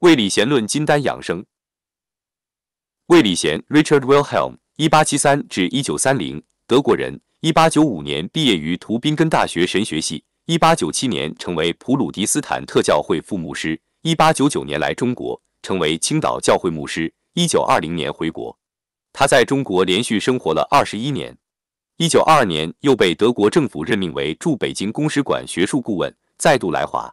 魏理贤论金丹养生。魏理贤 （Richard Wilhelm，1873-1930），德国人，1895年毕业于图宾根大学神学系，1897年成为普鲁迪斯坦特教会副牧师，1899年来中国，成为青岛教会牧师，1920年回国。他在中国连续生活了二十一年，1922年又被德国政府任命为驻北京公使馆学术顾问，再度来华。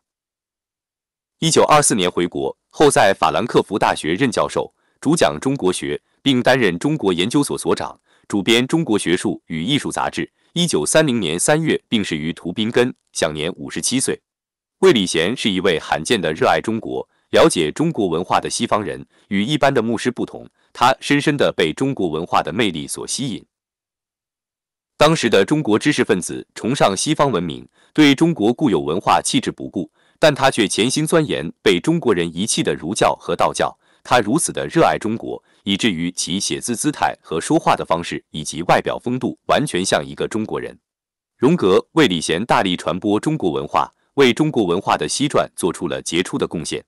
一九二四年回国后，在法兰克福大学任教授，主讲中国学，并担任中国研究所所长，主编《中国学术与艺术杂志》。一九三零年三月病逝于图宾根，享年五十七岁。魏礼贤是一位罕见的热爱中国、了解中国文化的西方人。与一般的牧师不同，他深深地被中国文化的魅力所吸引。当时的中国知识分子崇尚西方文明，对中国固有文化弃之不顾。但他却潜心钻研被中国人遗弃的儒教和道教。他如此的热爱中国，以至于其写字姿态和说话的方式以及外表风度完全像一个中国人。荣格为李贤大力传播中国文化，为中国文化的西传做出了杰出的贡献。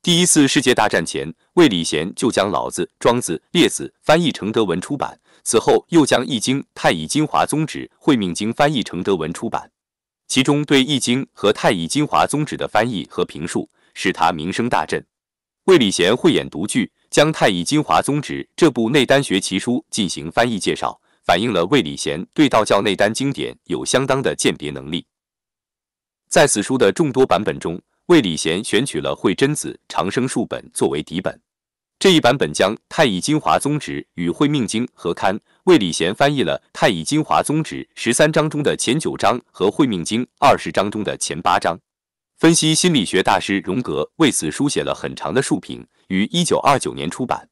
第一次世界大战前，魏李贤就将《老子》《庄子》《列子》翻译成德文出版，此后又将《易经》《太乙精华宗旨》《会命经》翻译成德文出版。其中对《易经》和《太乙精华宗旨》的翻译和评述，使他名声大振。魏礼贤慧眼独具，将《太乙精华宗旨》这部内丹学奇书进行翻译介绍，反映了魏礼贤对道教内丹经典有相当的鉴别能力。在此书的众多版本中，魏礼贤选取了慧真子《长生术》本作为底本。这一版本将《太乙精华宗旨》与《会命经》合刊，魏礼贤翻译了《太乙精华宗旨》十三章中的前九章和《会命经》二十章中的前八章。分析心理学大师荣格为此书写了很长的书评，于一九二九年出版。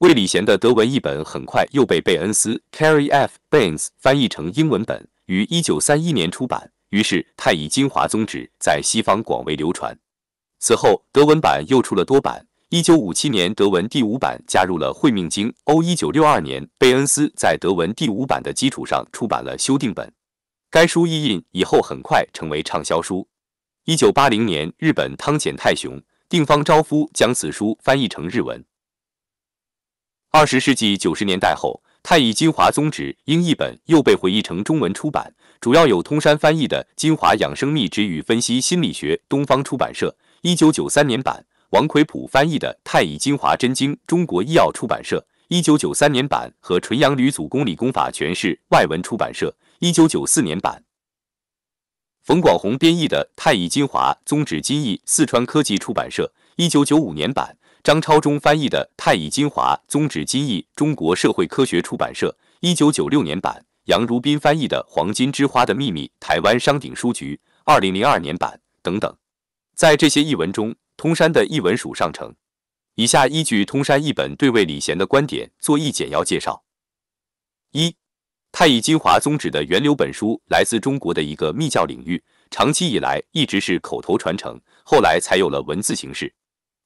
魏礼贤的德文译本很快又被贝恩斯 （Carry F. Baines） 翻译成英文本，于一九三一年出版。于是，《太乙精华宗旨》在西方广为流传。此后，德文版又出了多版。一九五七年德文第五版加入了《会命经》，欧一九六二年贝恩斯在德文第五版的基础上出版了修订本。该书译印以后，很快成为畅销书。一九八零年，日本汤浅太雄、定方昭夫将此书翻译成日文。二十世纪九十年代后，《太乙金华宗旨》英译本又被回忆成中文出版，主要有通山翻译的《金华养生秘旨与分析心理学》，东方出版社，一九九三年版。王奎普翻译的《太乙金华真经》，中国医药出版社，一九九三年版；和《纯阳吕祖公理功法诠释》，外文出版社，一九九四年版。冯广红编译的《太乙金华宗旨金译》，四川科技出版社，一九九五年版；张超忠翻译的《太乙金华宗旨金译》，中国社会科学出版社，一九九六年版；杨如斌翻译的《黄金之花的秘密》，台湾商鼎书局，二零零二年版，等等。在这些译文中，通山的译文属上乘。以下依据通山译本对魏李贤的观点做一简要介绍：一、太乙金华宗旨的源流。本书来自中国的一个密教领域，长期以来一直是口头传承，后来才有了文字形式。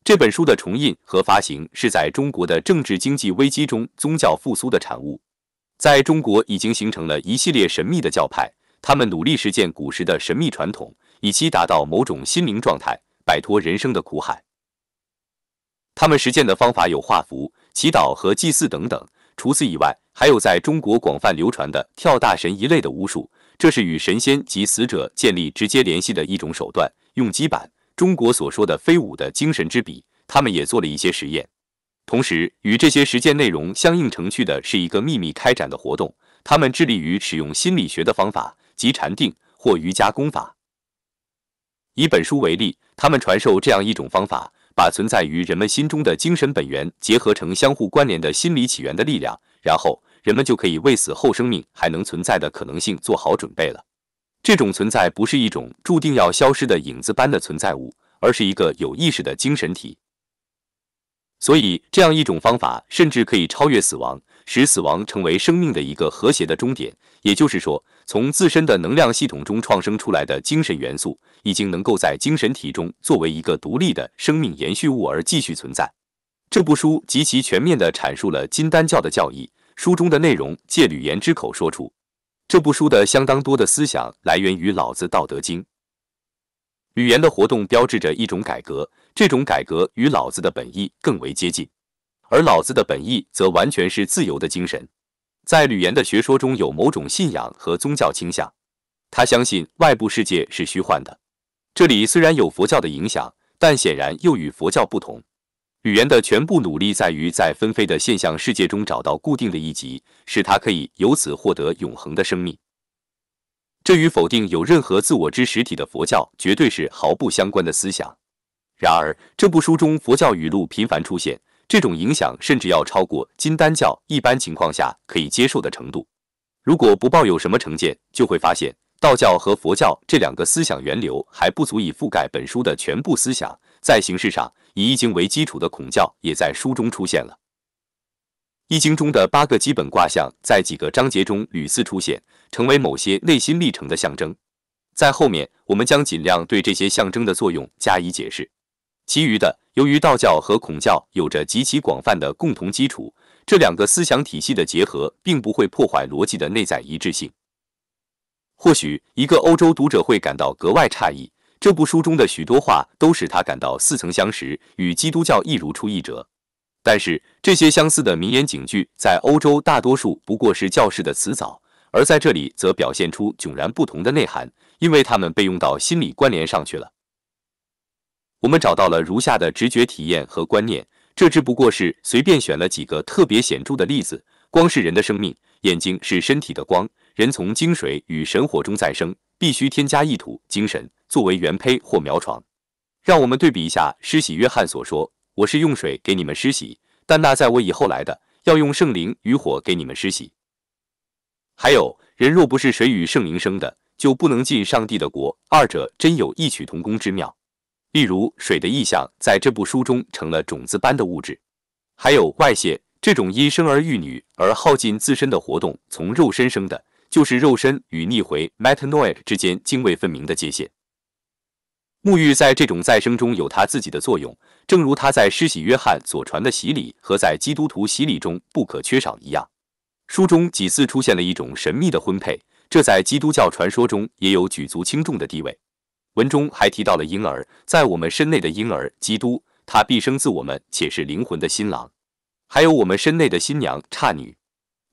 这本书的重印和发行是在中国的政治经济危机中宗教复苏的产物。在中国已经形成了一系列神秘的教派，他们努力实践古时的神秘传统。以期达到某种心灵状态，摆脱人生的苦海。他们实践的方法有画符、祈祷和祭祀等等。除此以外，还有在中国广泛流传的跳大神一类的巫术，这是与神仙及死者建立直接联系的一种手段。用基板，中国所说的飞舞的精神之笔，他们也做了一些实验。同时，与这些实践内容相应成趣的是一个秘密开展的活动，他们致力于使用心理学的方法及禅定或瑜伽功法。以本书为例，他们传授这样一种方法，把存在于人们心中的精神本源结合成相互关联的心理起源的力量，然后人们就可以为死后生命还能存在的可能性做好准备了。这种存在不是一种注定要消失的影子般的存在物，而是一个有意识的精神体。所以，这样一种方法甚至可以超越死亡，使死亡成为生命的一个和谐的终点。也就是说。从自身的能量系统中创生出来的精神元素，已经能够在精神体中作为一个独立的生命延续物而继续存在。这部书极其全面地阐述了金丹教的教义，书中的内容借吕岩之口说出。这部书的相当多的思想来源于老子《道德经》。语言的活动标志着一种改革，这种改革与老子的本意更为接近，而老子的本意则完全是自由的精神。在吕岩的学说中有某种信仰和宗教倾向，他相信外部世界是虚幻的。这里虽然有佛教的影响，但显然又与佛教不同。吕岩的全部努力在于在纷飞的现象世界中找到固定的一极，使他可以由此获得永恒的生命。这与否定有任何自我之实体的佛教绝对是毫不相关的思想。然而，这部书中佛教语录频繁出现。这种影响甚至要超过金丹教一般情况下可以接受的程度。如果不抱有什么成见，就会发现道教和佛教这两个思想源流还不足以覆盖本书的全部思想。在形式上，以易经为基础的孔教也在书中出现了。易经中的八个基本卦象在几个章节中屡次出现，成为某些内心历程的象征。在后面，我们将尽量对这些象征的作用加以解释。其余的。由于道教和孔教有着极其广泛的共同基础，这两个思想体系的结合并不会破坏逻辑的内在一致性。或许一个欧洲读者会感到格外诧异，这部书中的许多话都使他感到似曾相识，与基督教亦如出一辙。但是这些相似的名言警句在欧洲大多数不过是教士的辞藻，而在这里则表现出迥然不同的内涵，因为它们被用到心理关联上去了。我们找到了如下的直觉体验和观念，这只不过是随便选了几个特别显著的例子。光是人的生命，眼睛是身体的光，人从精水与神火中再生，必须添加一土精神作为原胚或苗床。让我们对比一下施洗约翰所说：“我是用水给你们施洗，但那在我以后来的要用圣灵与火给你们施洗。”还有，人若不是水与圣灵生的，就不能进上帝的国。二者真有异曲同工之妙。例如，水的意象在这部书中成了种子般的物质；还有外泄，这种因生儿育女而耗尽自身的活动，从肉身生的，就是肉身与逆回 （metanoia） 之间泾渭分明的界限。沐浴在这种再生中有它自己的作用，正如他在施洗约翰所传的洗礼和在基督徒洗礼中不可缺少一样。书中几次出现了一种神秘的婚配，这在基督教传说中也有举足轻重的地位。文中还提到了婴儿，在我们身内的婴儿基督，他毕生自我们，且是灵魂的新郎，还有我们身内的新娘差女。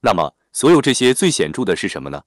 那么，所有这些最显著的是什么呢？